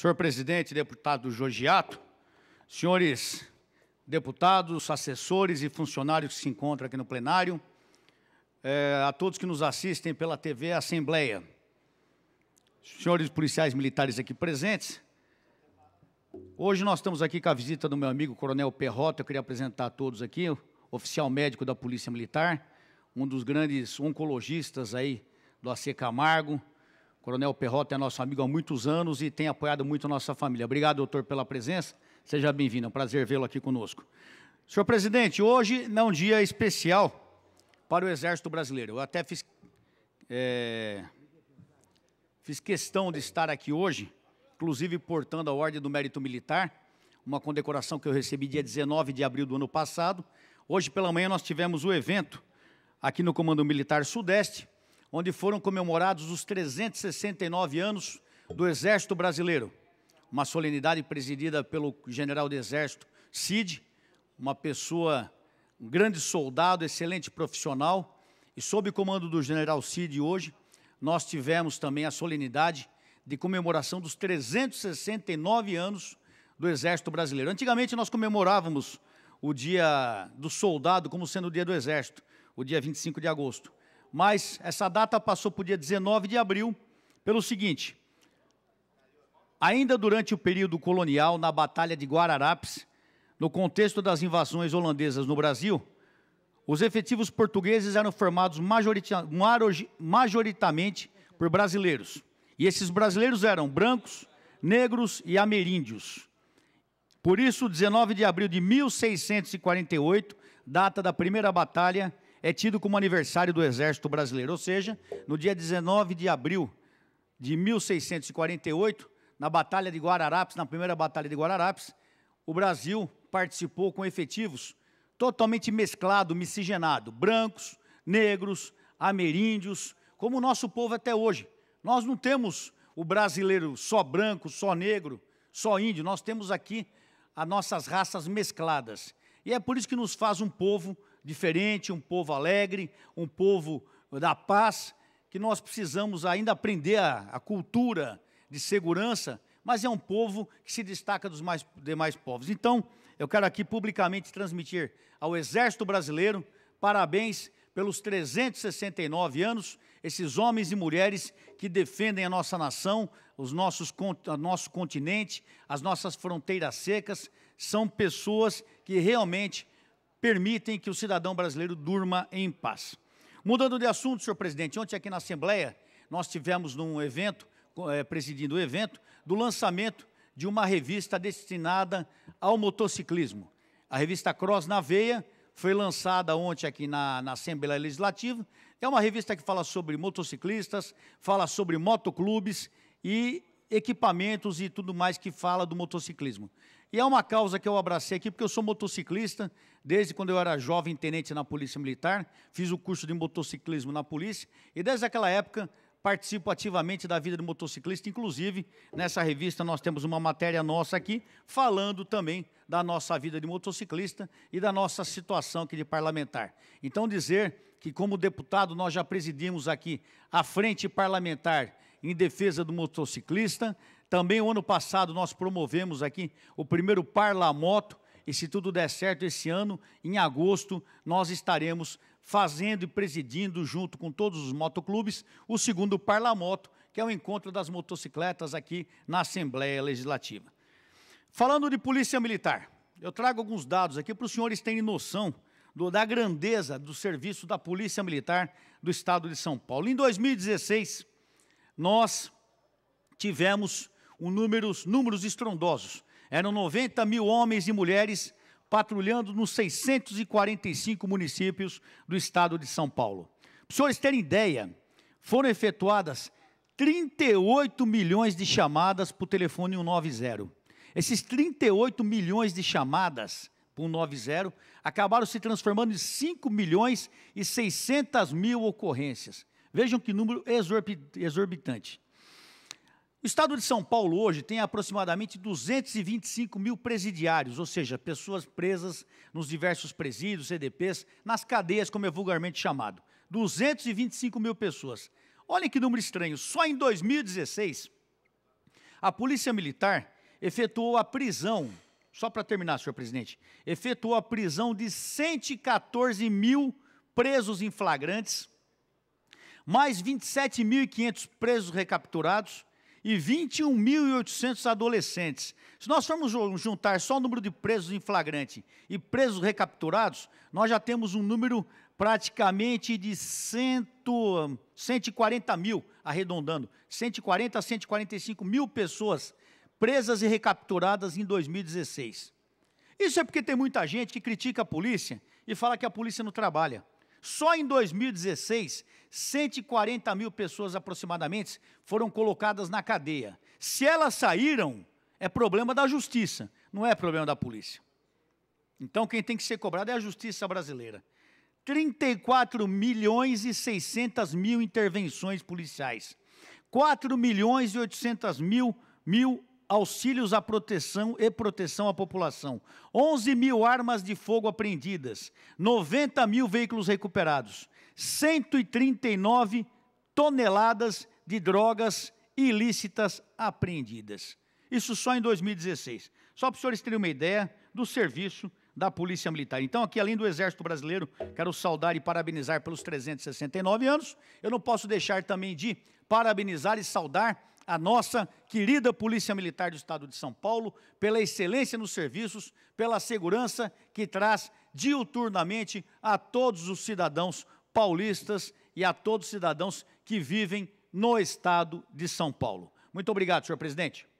Senhor presidente, deputado Jorgiato, senhores deputados, assessores e funcionários que se encontram aqui no plenário, é, a todos que nos assistem pela TV Assembleia, senhores policiais militares aqui presentes, hoje nós estamos aqui com a visita do meu amigo Coronel Perrota, eu queria apresentar a todos aqui, oficial médico da Polícia Militar, um dos grandes oncologistas aí do AC Camargo, Coronel Perrota é nosso amigo há muitos anos e tem apoiado muito a nossa família. Obrigado, doutor, pela presença. Seja bem-vindo. É um prazer vê-lo aqui conosco. Senhor presidente, hoje não é um dia especial para o Exército Brasileiro. Eu até fiz, é, fiz questão de estar aqui hoje, inclusive portando a Ordem do Mérito Militar, uma condecoração que eu recebi dia 19 de abril do ano passado. Hoje pela manhã nós tivemos o evento aqui no Comando Militar Sudeste, onde foram comemorados os 369 anos do Exército Brasileiro. Uma solenidade presidida pelo general do Exército Cid, uma pessoa, um grande soldado, excelente profissional, e sob comando do general Cid hoje, nós tivemos também a solenidade de comemoração dos 369 anos do Exército Brasileiro. Antigamente nós comemorávamos o dia do soldado como sendo o dia do Exército, o dia 25 de agosto mas essa data passou para o dia 19 de abril, pelo seguinte: ainda durante o período colonial, na Batalha de Guararapes, no contexto das invasões holandesas no Brasil, os efetivos portugueses eram formados majoritamente por brasileiros. E esses brasileiros eram brancos, negros e ameríndios. Por isso, 19 de abril de 1648, data da primeira batalha, é tido como aniversário do Exército Brasileiro, ou seja, no dia 19 de abril de 1648, na Batalha de Guararapes, na primeira Batalha de Guararapes, o Brasil participou com efetivos totalmente mesclado, miscigenado, brancos, negros, ameríndios, como o nosso povo até hoje. Nós não temos o brasileiro só branco, só negro, só índio, nós temos aqui as nossas raças mescladas. E é por isso que nos faz um povo diferente, um povo alegre, um povo da paz, que nós precisamos ainda aprender a, a cultura de segurança, mas é um povo que se destaca dos mais, demais povos. Então, eu quero aqui publicamente transmitir ao Exército Brasileiro parabéns pelos 369 anos, esses homens e mulheres que defendem a nossa nação, os nossos, nosso continente, as nossas fronteiras secas, são pessoas que realmente permitem que o cidadão brasileiro durma em paz. Mudando de assunto, senhor presidente, ontem aqui na Assembleia nós tivemos num evento, é, presidindo o evento, do lançamento de uma revista destinada ao motociclismo. A revista Cross na Veia foi lançada ontem aqui na, na Assembleia Legislativa. É uma revista que fala sobre motociclistas, fala sobre motoclubes e equipamentos e tudo mais que fala do motociclismo. E é uma causa que eu abracei aqui, porque eu sou motociclista, desde quando eu era jovem tenente na Polícia Militar, fiz o curso de motociclismo na Polícia, e desde aquela época participo ativamente da vida do motociclista, inclusive nessa revista nós temos uma matéria nossa aqui, falando também da nossa vida de motociclista e da nossa situação aqui de parlamentar. Então dizer que como deputado nós já presidimos aqui a Frente Parlamentar em defesa do motociclista. Também o ano passado nós promovemos aqui o primeiro Parlamoto, e se tudo der certo esse ano, em agosto, nós estaremos fazendo e presidindo, junto com todos os motoclubes, o segundo Parlamoto, que é o encontro das motocicletas aqui na Assembleia Legislativa. Falando de Polícia Militar, eu trago alguns dados aqui para os senhores terem noção do, da grandeza do serviço da Polícia Militar do Estado de São Paulo. Em 2016, nós tivemos um números, números estrondosos. Eram 90 mil homens e mulheres patrulhando nos 645 municípios do estado de São Paulo. Para os senhores terem ideia, foram efetuadas 38 milhões de chamadas para o telefone 190. Esses 38 milhões de chamadas para o 190 acabaram se transformando em 5 milhões e 600 mil ocorrências. Vejam que número exorbitante. O estado de São Paulo hoje tem aproximadamente 225 mil presidiários, ou seja, pessoas presas nos diversos presídios, CDPs, nas cadeias, como é vulgarmente chamado. 225 mil pessoas. Olhem que número estranho. Só em 2016, a Polícia Militar efetuou a prisão, só para terminar, senhor presidente, efetuou a prisão de 114 mil presos em flagrantes mais 27.500 presos recapturados e 21.800 adolescentes. Se nós formos juntar só o número de presos em flagrante e presos recapturados, nós já temos um número praticamente de cento, 140 mil, arredondando, 140 a 145 mil pessoas presas e recapturadas em 2016. Isso é porque tem muita gente que critica a polícia e fala que a polícia não trabalha. Só em 2016, 140 mil pessoas aproximadamente foram colocadas na cadeia. Se elas saíram, é problema da justiça, não é problema da polícia. Então quem tem que ser cobrado é a justiça brasileira. 34 milhões e 600 mil intervenções policiais. 4 milhões e 800 mil, mil auxílios à proteção e proteção à população. 11 mil armas de fogo apreendidas, 90 mil veículos recuperados, 139 toneladas de drogas ilícitas apreendidas. Isso só em 2016. Só para os senhores terem uma ideia do serviço da Polícia Militar. Então, aqui, além do Exército Brasileiro, quero saudar e parabenizar pelos 369 anos. Eu não posso deixar também de parabenizar e saudar a nossa querida Polícia Militar do Estado de São Paulo pela excelência nos serviços, pela segurança que traz diuturnamente a todos os cidadãos paulistas e a todos os cidadãos que vivem no Estado de São Paulo. Muito obrigado, senhor presidente.